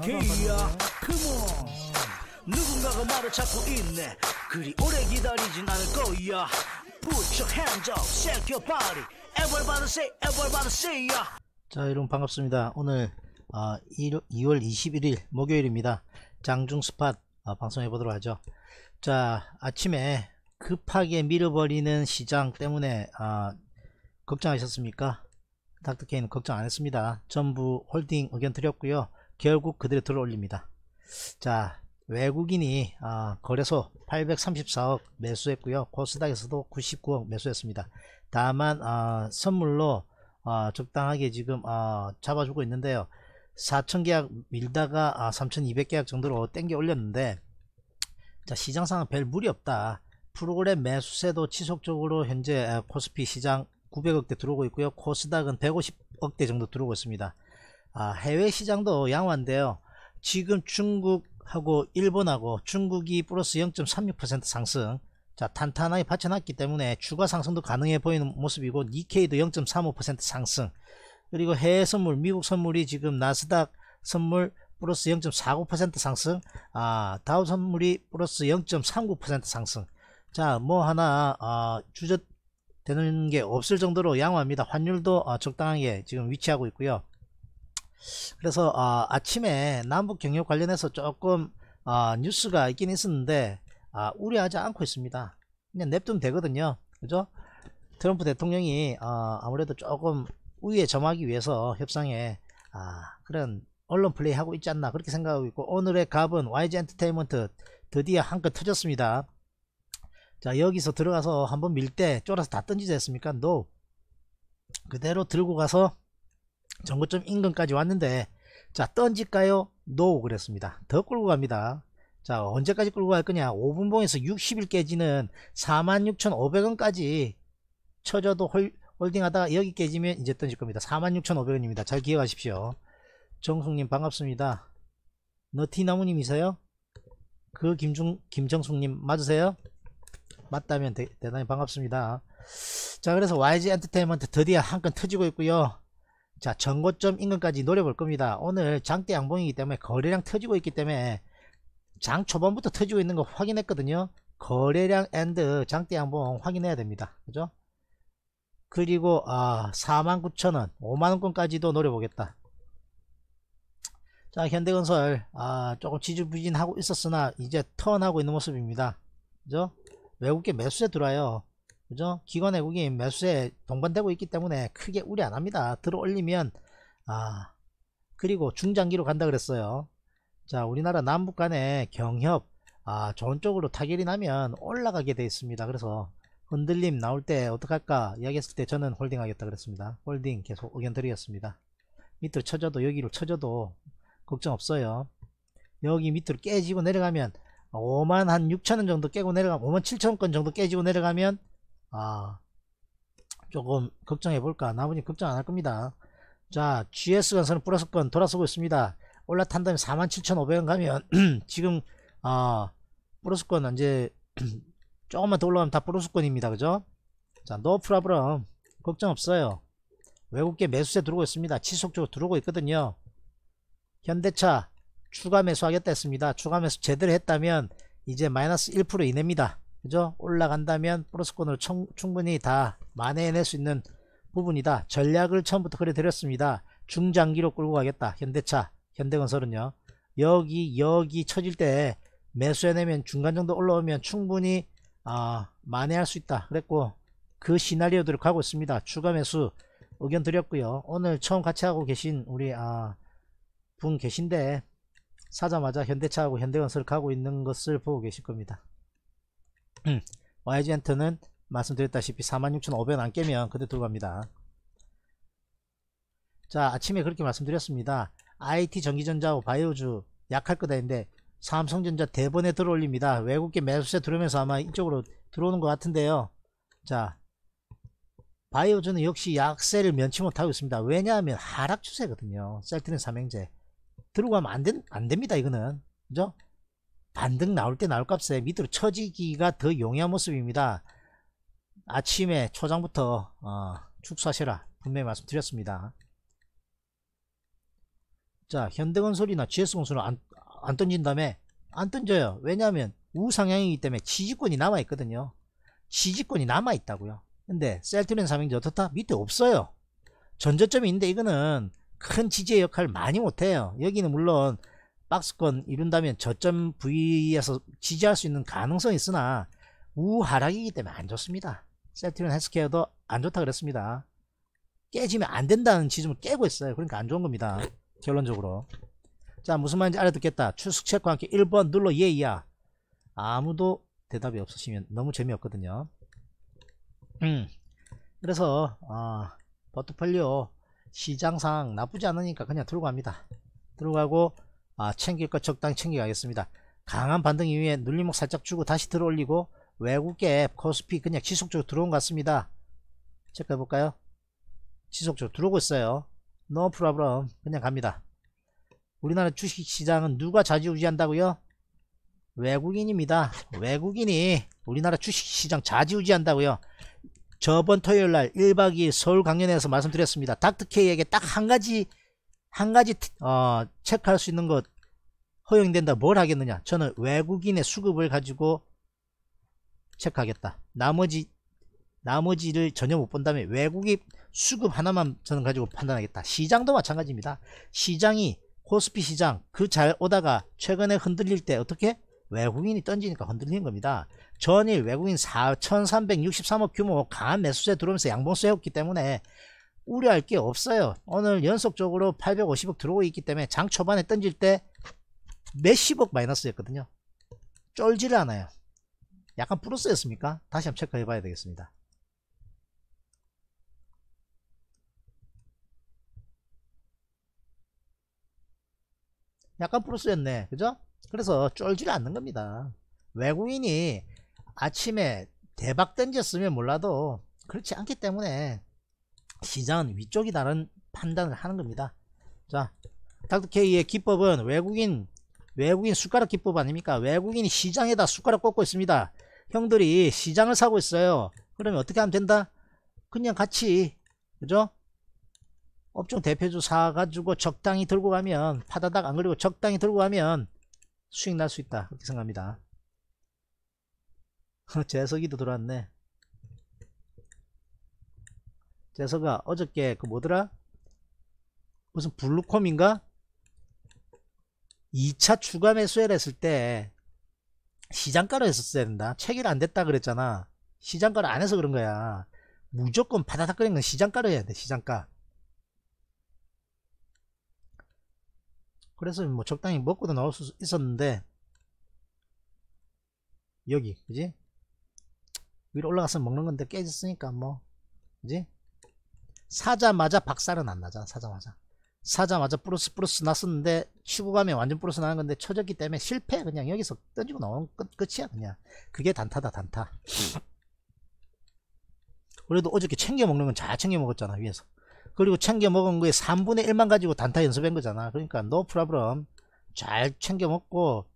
부야 그모 누군가가 말을 찾고 있네 그리 오래 기다리진 않을 거야 Put your hands up, shake your body Everybody say, everybody say ya 자 여러분 반갑습니다 오늘 어, 1, 2월 21일 목요일입니다 장중 스팟 어, 방송해 보도록 하죠 자 아침에 급하게 밀어버리는 시장 때문에 어, 걱정하셨습니까? 닥터케이 걱정 안했습니다 전부 홀딩 의견 드렸고요 결국 그대로 들어올립니다 자 외국인이 아, 거래소 834억 매수했고요 코스닥에서도 99억 매수했습니다 다만 아, 선물로 아, 적당하게 지금 아, 잡아주고 있는데요 4000계약 밀다가 3200계약 아, 정도로 땡겨 올렸는데 자 시장상은 별 무리 없다 프로그램 매수세도 지속적으로 현재 아, 코스피 시장 900억대 들어오고 있고요 코스닥은 150억대 정도 들어오고 있습니다 아, 해외 시장도 양호한데요. 지금 중국하고 일본하고 중국이 플러스 0.36% 상승. 자, 탄탄하게 받쳐놨기 때문에 추가 상승도 가능해 보이는 모습이고, 니케이도 0.35% 상승. 그리고 해외 선물, 미국 선물이 지금 나스닥 선물 플러스 0.49% 상승, 아, 다우 선물이 플러스 0.39% 상승. 자, 뭐 하나, 아, 주저, 되는 게 없을 정도로 양호합니다. 환율도 아, 적당하게 지금 위치하고 있고요. 그래서 어, 아침에 남북 경협 관련해서 조금 어, 뉴스가 있긴 있었는데 어, 우려하지 않고 있습니다. 그냥 냅두면 되거든요. 그죠? 트럼프 대통령이 아무래도 조금 우위에 점하기 위해서 협상에 그런 언론 플레이하고 있지 않나 그렇게 생각하고 있고 오늘의 갑은 YG 엔터테인먼트 드디어 한껏 터졌습니다. 자 여기서 들어가서 한번 밀 때 쫄아서 다 던지지 않습니까? NO. 그대로 들고 가서 정거점 인근까지 왔는데 자 던질까요? 노 no, 그랬습니다. 더 끌고 갑니다. 자 언제까지 끌고 갈 거냐 5분봉에서 60일 깨지는 46,500원까지 쳐져도 홀, 딩하다 여기 깨지면 이제 던질 겁니다. 46,500원입니다. 잘 기억하십시오. 정숙님 반갑습니다. 너티나무님이세요? 그 김중, 김정숙님 맞으세요? 맞다면 대, 단히 반갑습니다. 자 그래서 YG 엔터테인먼트 드디어 한 건 터지고 있고요. 자 전고점 인근까지 노려볼 겁니다 오늘 장대 양봉이기 때문에 거래량 터지고 있기 때문에 장 초반부터 터지고 있는 거 확인했거든요 거래량 앤드 장대 양봉 확인해야 됩니다 그죠 그리고 아 49,000원 5만원권까지도 노려보겠다 자 현대건설 아 조금 지지부진하고 있었으나 이제 턴하고 있는 모습입니다 그죠 외국계 매수에 들어와요 그죠? 기관 외국이 매수에 동반되고 있기 때문에 크게 우려 안 합니다. 들어 올리면, 아, 그리고 중장기로 간다 그랬어요. 자, 우리나라 남북 간의 경협, 아, 좋은 쪽으로 타결이 나면 올라가게 돼 있습니다. 그래서 흔들림 나올 때 어떡할까 이야기했을 때 저는 홀딩 하겠다 그랬습니다. 홀딩 계속 의견 드리겠습니다. 밑으로 쳐져도 여기로 쳐져도 걱정 없어요. 여기 밑으로 깨지고 내려가면 5만 한 6천원 정도 깨고 내려가면 5만 7천원 정도 깨지고 내려가면 아, 조금 걱정해 볼까? 나머지 걱정 안 할 겁니다. 자, GS 건설은 플러스 건 돌아서고 있습니다. 올라탄 다음에 47,500원 가면 지금 아, 플러스 건 이제 조금만 더 올라가면 다 플러스 건입니다. 그죠? 자, 노 프라브럼 걱정 없어요. 외국계 매수세 들어오고 있습니다. 지속적으로 들어오고 있거든요. 현대차 추가 매수하겠다 했습니다. 추가 매수 제대로 했다면 이제 마이너스 1% 이내입니다. 그죠? 올라간다면 플러스권을 충분히 다 만회해낼 수 있는 부분이다. 전략을 처음부터 그려드렸습니다. 중장기로 끌고 가겠다. 현대차, 현대건설은요. 여기 여기 쳐질 때 매수해내면 중간 정도 올라오면 충분히 아, 만회할 수 있다. 그랬고 그 시나리오들을 가고 있습니다. 추가 매수 의견 드렸고요. 오늘 처음 같이 하고 계신 우리 아, 분 계신데 사자마자 현대차하고 현대건설 가고 있는 것을 보고 계실 겁니다. YG엔터는 음. 말씀드렸다시피 46,500원 안 깨면 그대 들어갑니다. 자 아침에 그렇게 말씀드렸습니다. IT 전기전자하고 바이오주 약할 거다 했는데 삼성전자 대번에 네 들어올립니다. 외국계 매수세 들으면서 아마 이쪽으로 들어오는 것 같은데요. 자 바이오주는 역시 약세를 면치 못하고 있습니다. 왜냐하면 하락 추세거든요. 셀트는 삼행제 들어가면 안, 된, 안 됩니다. 이거는 그죠? 반등 나올 때 나올 값에 밑으로 처지기가 더 용이한 모습입니다. 아침에 초장부터 어, 축소하셔라 분명히 말씀드렸습니다. 자 현대건설이나 GS건설은 안, 안 던진 다음에 안 던져요. 왜냐하면 우상향이기 때문에 지지권이 남아있거든요. 지지권이 남아있다고요. 근데 셀트리온 삼행지 어떻다? 밑에 없어요. 전저점이 있는데 이거는 큰 지지의 역할을 많이 못해요. 여기는 물론 박스권 이룬다면 저점 부위에서 지지할 수 있는 가능성이 있으나 우하락이기 때문에 안 좋습니다. 셀트리온 헬스케어도 안 좋다 그랬습니다. 깨지면 안 된다는 지점을 깨고 있어요. 그러니까 안 좋은 겁니다. 결론적으로. 자 무슨 말인지 알아듣겠다. 추석 체크와 함께 1번 눌러 예이야. 아무도 대답이 없으시면 너무 재미없거든요. 음. 그래서 어, 아, 버트폴리오 시장상 나쁘지 않으니까 그냥 들어 갑니다. 들어 가고 아, 챙길 것 적당히 챙겨가겠습니다. 강한 반등 이후에 눌림목 살짝 주고 다시 들어올리고 외국계 코스피 그냥 지속적으로 들어온 것 같습니다. 체크해 볼까요? 지속적으로 들어오고 있어요. 노프라브럼 b l 그냥 갑니다. 우리나라 주식시장은 누가 좌지우지한다고요? 외국인입니다. 외국인이 우리나라 주식시장 좌지우지한다고요. 저번 토요일날 1박 2일 서울 강연에서 말씀드렸습니다. 닥터케이에게 딱 한 가지 한 가지 어, 체크할 수 있는 것 허용된다 뭘 하겠느냐 저는 외국인의 수급을 가지고 체크하겠다 나머지 나머지를 전혀 못본다면외국인 수급 하나만 저는 가지고 판단하겠다 시장도 마찬가지입니다 시장이 코스피 시장 그 잘 오다가 최근에 흔들릴 때 어떻게 외국인이 던지니까 흔들리는 겁니다 전일 외국인 4,363억 규모 강한 매수세 들어오면서 양봉세 였기 때문에 우려할 게 없어요 오늘 연속적으로 850억 들어오고 있기 때문에 장 초반에 던질 때 몇십억 마이너스였거든요 쫄지를 않아요 약간 플러스였습니까? 다시 한번 체크해 봐야 되겠습니다 약간 플러스였네 그죠? 그래서 쫄지를 않는 겁니다 외국인이 아침에 대박 던졌으면 몰라도 그렇지 않기 때문에 시장은 위쪽이다라는 판단을 하는 겁니다. 자, 닥터케이의 기법은 외국인 외국인 숟가락 기법 아닙니까? 외국인이 시장에다 숟가락 꽂고 있습니다. 형들이 시장을 사고 있어요. 그러면 어떻게 하면 된다? 그냥 같이 그죠? 업종 대표주 사가지고 적당히 들고 가면 파다닥 안그리고 적당히 들고 가면 수익 날 수 있다 그렇게 생각합니다 재석이도 들어왔네 재서가 어저께 그 뭐더라 무슨 블루콤인가 2차 추가 매수를 했을 때 시장가로 했었어야 된다 체결 안 됐다 그랬잖아 시장가를 안 해서 그런 거야 무조건 바다닥거리건 시장가로 해야 돼 시장가 그래서 뭐 적당히 먹고도 나올 수 있었는데 여기 그지 위로 올라가서 먹는 건데 깨졌으니까 뭐 그지 사자마자 박살은 안 나잖아 사자마자 사자마자 플러스 플러스 났었는데 치고 감면 완전 플러스 나는 건데 쳐졌기 때문에 실패 그냥 여기서 던지고 나은 끝, 끝이야 그냥 그게 단타다 단타 그래도 어저께 챙겨 먹는 건 잘 챙겨 먹었잖아 위에서 그리고 챙겨 먹은 거에 3분의 1만 가지고 단타 연습한 거잖아 그러니까 노 프라브럼 잘 챙겨 먹고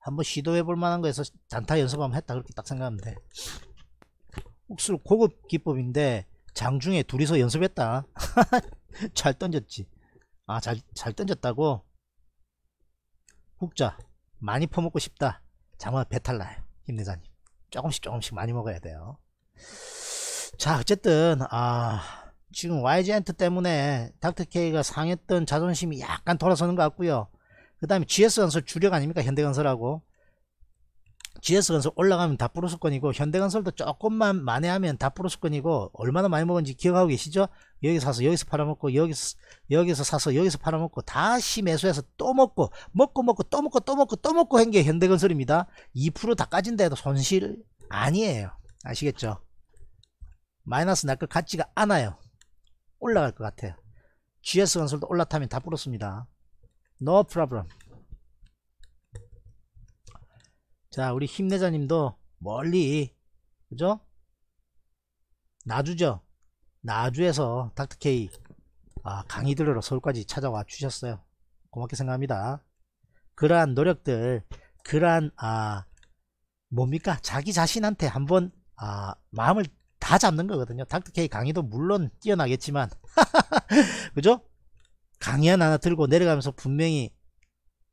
한번 시도해 볼 만한 거에서 단타 연습 하면 했다 그렇게 딱 생각하면 돼 옥수로 고급 기법인데 장중에 둘이서 연습했다 잘 던졌지 아 잘 잘 던졌다고 국자 많이 퍼먹고 싶다 장마 배탈 나요 힘내자님 조금씩 조금씩 많이 먹어야 돼요 자 어쨌든 아 지금 YG엔트 때문에 닥터K가 상했던 자존심이 약간 돌아서는 것 같고요 그 다음에 GS건설 주력 아닙니까 현대건설하고 GS건설 올라가면 다 플러스권이고 현대건설도 조금만 만회하면 다 플러스권이고 얼마나 많이 먹은지 기억하고 계시죠? 여기 사서 여기서 팔아먹고 여기서 여기서 사서 여기서 팔아먹고 다시 매수해서 또 먹고 먹고 먹고 또 먹고 또 먹고 또 먹고 한게 현대건설입니다. 2%다 까진다 해도 손실 아니에요. 아시겠죠? 마이너스 날 것 같지가 않아요. 올라갈 것 같아요. GS건설도 올라타면 다불었습니다 No problem. 자 우리 힘내자님도 멀리 그죠? 나주죠? 나주에서 닥터케이 아, 강의 들으러 서울까지 찾아와 주셨어요. 고맙게 생각합니다. 그러한 노력들, 그러한 아 뭡니까? 자기 자신한테 한번 아 마음을 다 잡는 거거든요. 닥터케이 강의도 물론 뛰어나겠지만 그죠? 강의 하나 들고 내려가면서 분명히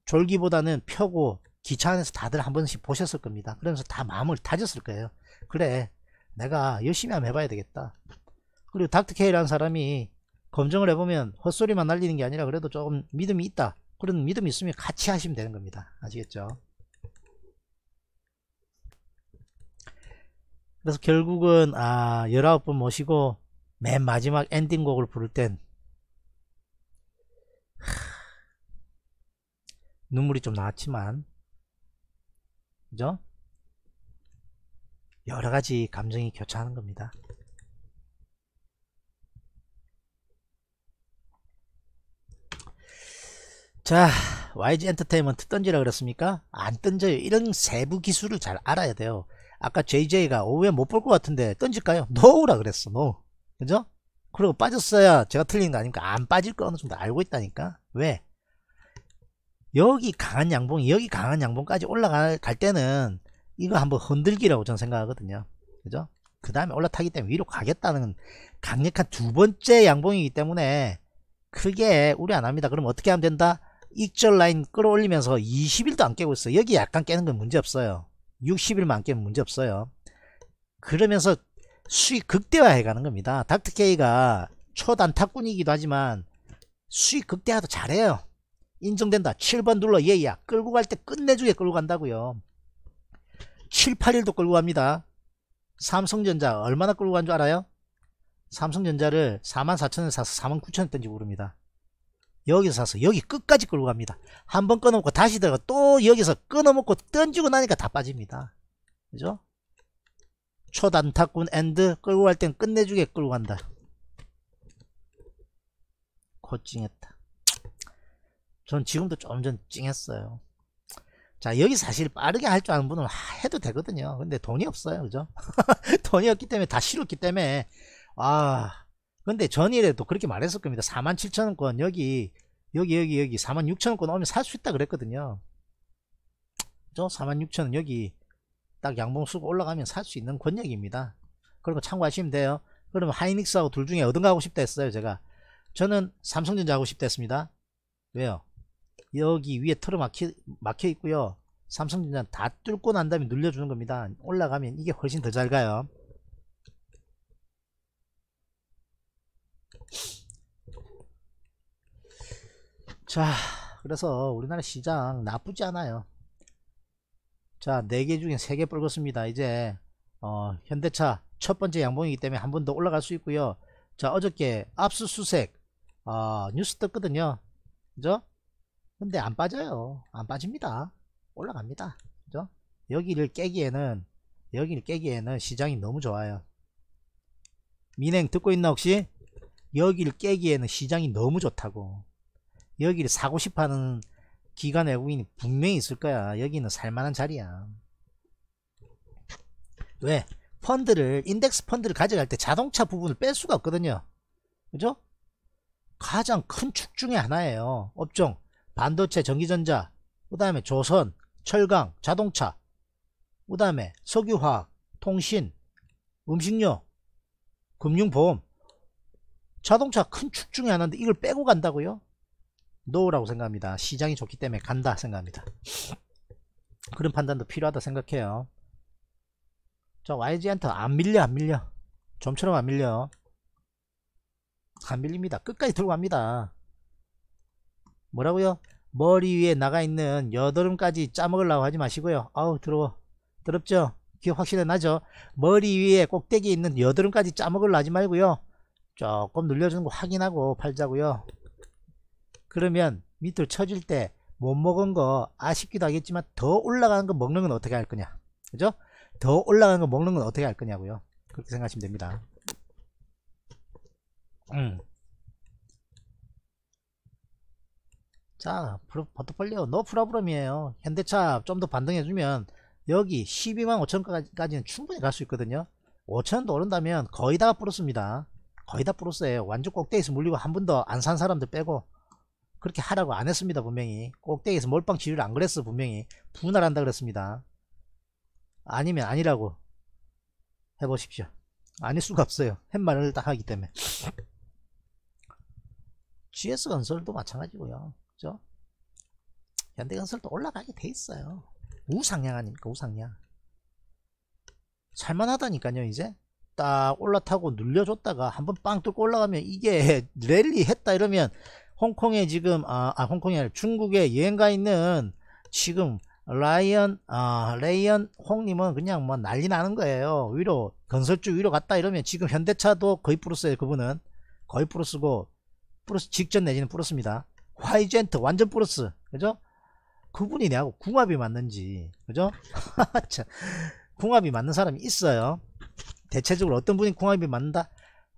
졸기보다는 펴고 기차 안에서 다들 한 번씩 보셨을 겁니다. 그러면서 다 마음을 다졌을 거예요. 그래 내가 열심히 한번 해봐야 되겠다. 그리고 닥터케이라는 사람이 검증을 해보면 헛소리만 날리는 게 아니라 그래도 조금 믿음이 있다. 그런 믿음이 있으면 같이 하시면 되는 겁니다. 아시겠죠? 그래서 결국은 아 19번 모시고 맨 마지막 엔딩곡을 부를 땐 하, 눈물이 좀 나왔지만 그죠? 여러 가지 감정이 교차하는 겁니다. 자, YG 엔터테인먼트 던지라 그랬습니까? 안 던져요. 이런 세부 기술을 잘 알아야 돼요. 아까 JJ가 오후에 못볼 것 같은데 던질까요? 노우라 그랬어, 노. 그죠? 그리고 빠졌어야 제가 틀린 거 아닙니까? 안 빠질 거 어느 정도 알고 있다니까? 왜? 여기 강한 양봉 여기 강한 양봉까지 올라갈 때는 이거 한번 흔들기라고 저는 생각하거든요 그죠 그 다음에 올라타기 때문에 위로 가겠다는 강력한 두 번째 양봉이기 때문에 크게 우려 안 합니다 그럼 어떻게 하면 된다 익절 라인 끌어올리면서 20일도 안 깨고 있어 여기 약간 깨는 건 문제 없어요 60일만 깨면 문제 없어요 그러면서 수익 극대화해 가는 겁니다 닥터케이가 초단타꾼이기도 하지만 수익 극대화도 잘해요 인정된다. 7번 눌러 예야. 끌고 갈 때 끝내주게 끌고 간다고요. 7, 8일도 끌고 갑니다. 삼성전자 얼마나 끌고 간 줄 알아요? 삼성전자를 44,000원에 사서 49,000원에 던지모릅니다 여기서 사서 여기 끝까지 끌고 갑니다. 한 번 끊어먹고 다시 들어가 또 여기서 끊어먹고 던지고 나니까 다 빠집니다. 그죠? 초단타꾼 엔드 끌고 갈 땐 끝내주게 끌고 간다. 코칭했다. 저는 지금도 좀 전 찡했어요. 자 여기 사실 빠르게 할 줄 아는 분은 해도 되거든요. 근데 돈이 없어요, 그죠? 돈이 없기 때문에 다 싫었기 때문에 아 근데 전일에도 그렇게 말했을 겁니다. 4 7 0 0 0 원권 여기 여기 여기 여기 4 6 0 0 0 원권 오면 살 수 있다 그랬거든요. 저4 0 0 0원 여기 딱양봉수고 올라가면 살 수 있는 권역입니다. 그런 거 참고하시면 돼요. 그러면 하이닉스하고 둘 중에 어떤가 하고 싶다 했어요, 제가. 저는 삼성전자 하고 싶다 했습니다. 왜요? 여기 위에 털어 막혀, 막혀 있고요 삼성전자는 다 뚫고 난 다음에 눌려주는 겁니다 올라가면 이게 훨씬 더 잘 가요 자 그래서 우리나라 시장 나쁘지 않아요 자 4개 중에 3개 뻘겋습니다 이제 어, 현대차 첫 번째 양봉이기 때문에 한 번 더 올라갈 수 있고요 자 어저께 압수수색 어, 뉴스 떴거든요 그죠 근데 안 빠져요 안 빠집니다 올라갑니다 그죠 여기를 깨기에는 여기를 깨기에는 시장이 너무 좋아요 민행 듣고 있나 혹시 여기를 깨기에는 시장이 너무 좋다고 여기를 사고 싶어하는 기관 외국인이 분명히 있을 거야 여기는 살만한 자리야 왜 펀드를 인덱스 펀드를 가져갈 때 자동차 부분을 뺄 수가 없거든요 그죠 가장 큰 축 중에 하나예요 업종 반도체, 전기전자, 그 다음에 조선, 철강, 자동차, 그 다음에 석유화학, 통신, 음식료, 금융보험, 자동차 큰 축 중에 하나인데 이걸 빼고 간다고요? 노라고 생각합니다. 시장이 좋기 때문에 간다 생각합니다. 그런 판단도 필요하다 생각해요. 자 YG한테 안 밀려 안 밀려. 좀처럼 안 밀려. 안 밀립니다. 끝까지 들어 갑니다. 뭐라고요? 머리 위에 나가 있는 여드름까지 짜먹으려고 하지 마시고요. 아우 더러워. 더럽죠? 기억 확실히 나죠? 머리 위에 꼭대기 에 있는 여드름까지 짜먹으려 고 하지 말고요. 조금 눌려주는거 확인하고 팔자고요. 그러면 밑으로 쳐질 때 못 먹은 거 아쉽기도 하겠지만 더 올라가는 거 먹는 건 어떻게 할 거냐. 그죠? 더 올라가는 거 먹는 건 어떻게 할 거냐고요. 그렇게 생각하시면 됩니다. 음. 자 포트폴리오 노 프라브럼이에요 현대차 좀 더 반등해주면 여기 12만 5천까지는 충분히 갈 수 있거든요 5천도 오른다면 거의 다부럽습니다 거의 다부러스예요 완전 꼭대기에서 물리고 한 번 더 안 산 사람들 빼고 그렇게 하라고 안 했습니다 분명히 꼭대기에서 몰빵 지를 휘안 그랬어 분명히 분할한다 그랬습니다 아니면 아니라고 해보십시오 아닐 수가 없어요 햇말을 딱 하기 때문에 GS건설도 마찬가지고요 그죠? 현대건설도 올라가게 돼 있어요. 우상향 아닙니까? 우상향. 살만하다니까요, 이제. 딱 올라타고 눌려줬다가 한번 빵 뚫고 올라가면 이게 랠리 했다 이러면 홍콩에 지금, 아, 아 홍콩이 아니라 중국에 여행가 있는 지금 라이언, 아, 레이언 홍님은 그냥 뭐 난리 나는 거예요. 위로, 건설주 위로 갔다 이러면 지금 현대차도 거의 플러스예요, 그분은. 거의 플러스고, 플러스, 직전 내지는 플러스입니다. 화이젠트 완전 플러스 그죠? 그분이 내하고 궁합이 맞는지 그죠? 궁합이 맞는 사람이 있어요 대체적으로 어떤 분이 궁합이 맞는다?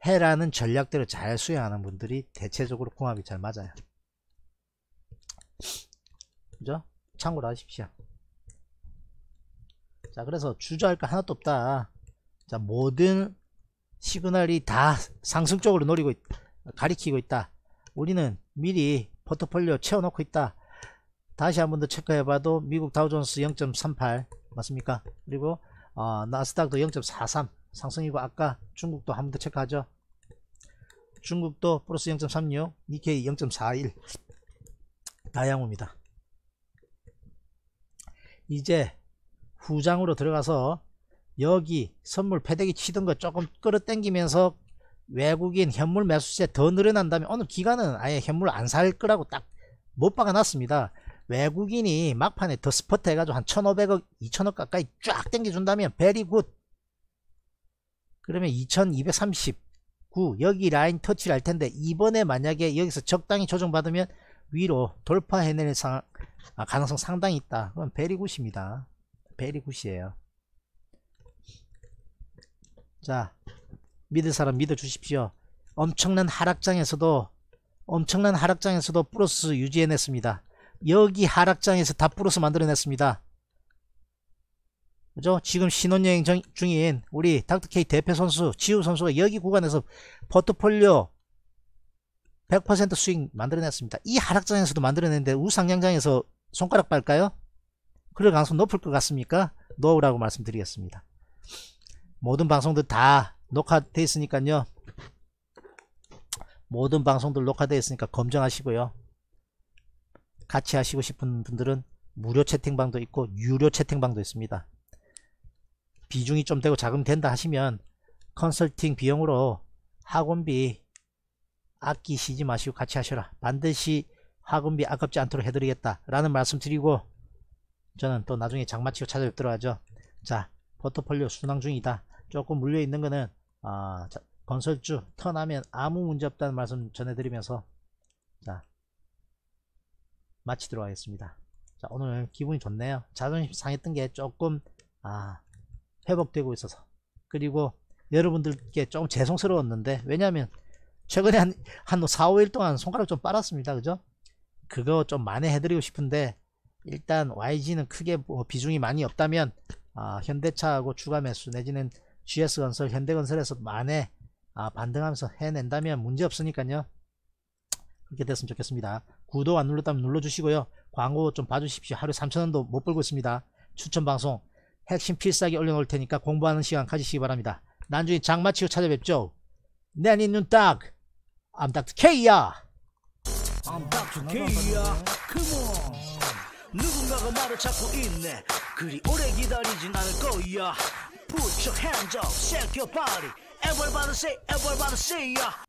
해라는 전략대로 잘 수행하는 분들이 대체적으로 궁합이 잘 맞아요 그죠? 참고로 하십시오 자 그래서 주저할 거 하나도 없다 자 모든 시그널이 다 상승적으로 노리고 있, 가리키고 있다 우리는 미리 포트폴리오 채워놓고 있다 다시 한번 더 체크해봐도 미국 다우존스 0.38 맞습니까 그리고 어, 나스닥도 0.43 상승이고 아까 중국도 한번 더 체크하죠 중국도 플러스 0.36 니케이 0.41 다양호입니다 이제 후장으로 들어가서 여기 선물 패대기 치던 거 조금 끌어당기면서 외국인 현물 매수세 더 늘어난다면 어느 기간은 아예 현물 안 살 거라고 딱 못 박아놨습니다. 외국인이 막판에 더 스퍼트 해가지고 한 1,500억, 2,000억 가까이 쫙 땡겨준다면 베리 굿. 그러면 2,239 여기 라인 터치를 할 텐데 이번에 만약에 여기서 적당히 조정받으면 위로 돌파해낼 상, 아, 가능성 상당히 있다. 그럼 베리 굿입니다. 베리 굿이에요. 자, 믿을 사람 믿어주십시오. 엄청난 하락장에서도 엄청난 하락장에서도 플러스 유지해냈습니다. 여기 하락장에서 다 플러스 만들어냈습니다. 그죠? 지금 신혼여행 중인 우리 닥터케이 대표 선수, 지우 선수가 여기 구간에서 포트폴리오 100% 수익 만들어냈습니다. 이 하락장에서도 만들어냈는데 우상향장에서 손가락 빨까요? 그럴 가능성 높을 것 같습니까? 노우라고 말씀드리겠습니다. 모든 방송들 다 녹화돼 있으니까요. 모든 방송들 녹화되어 있으니까 검증하시고요. 같이 하시고 싶은 분들은 무료 채팅방도 있고 유료 채팅방도 있습니다. 비중이 좀 되고 자금 된다 하시면 컨설팅 비용으로 학원비 아끼시지 마시고 같이 하셔라. 반드시 학원비 아깝지 않도록 해드리겠다. 라는 말씀 드리고 저는 또 나중에 장마치고 찾아뵙도록 하죠. 자 포트폴리오 순항 중이다. 조금 물려있는 거는 아, 자, 건설주 턴하면 아무 문제 없다는 말씀 전해드리면서 자 마치도록 하겠습니다. 자 오늘 기분이 좋네요. 자존심 상했던 게 조금 아 회복되고 있어서 그리고 여러분들께 조금 죄송스러웠는데 왜냐하면 최근에 한, 한 4, 뭐 5일 동안 손가락 좀 빨았습니다. 그죠? 그거 좀 만회해드리고 싶은데 일단 YG는 크게 뭐 비중이 많이 없다면 아, 현대차하고 추가 매수 내지는 GS건설, 현대건설에서 만에 아, 반등하면서 해낸다면 문제없으니까요. 그렇게 됐으면 좋겠습니다. 구독 안 눌렀다면 눌러주시고요. 광고 좀 봐주십시오. 하루 3천원도 못 벌고 있습니다. 추천 방송 핵심 필살기 올려놓을 테니까 공부하는 시간 가지시기 바랍니다. 난중에 장 마치고 찾아뵙죠. 내니 눈딱 암닥트 K야. 암닥트 K야. 컴온. 누군가가 말을 찾고 있네. 그리 오래 기다리진 않을 거야. Put your hands up, shake your body. Everybody say, everybody say, yeah.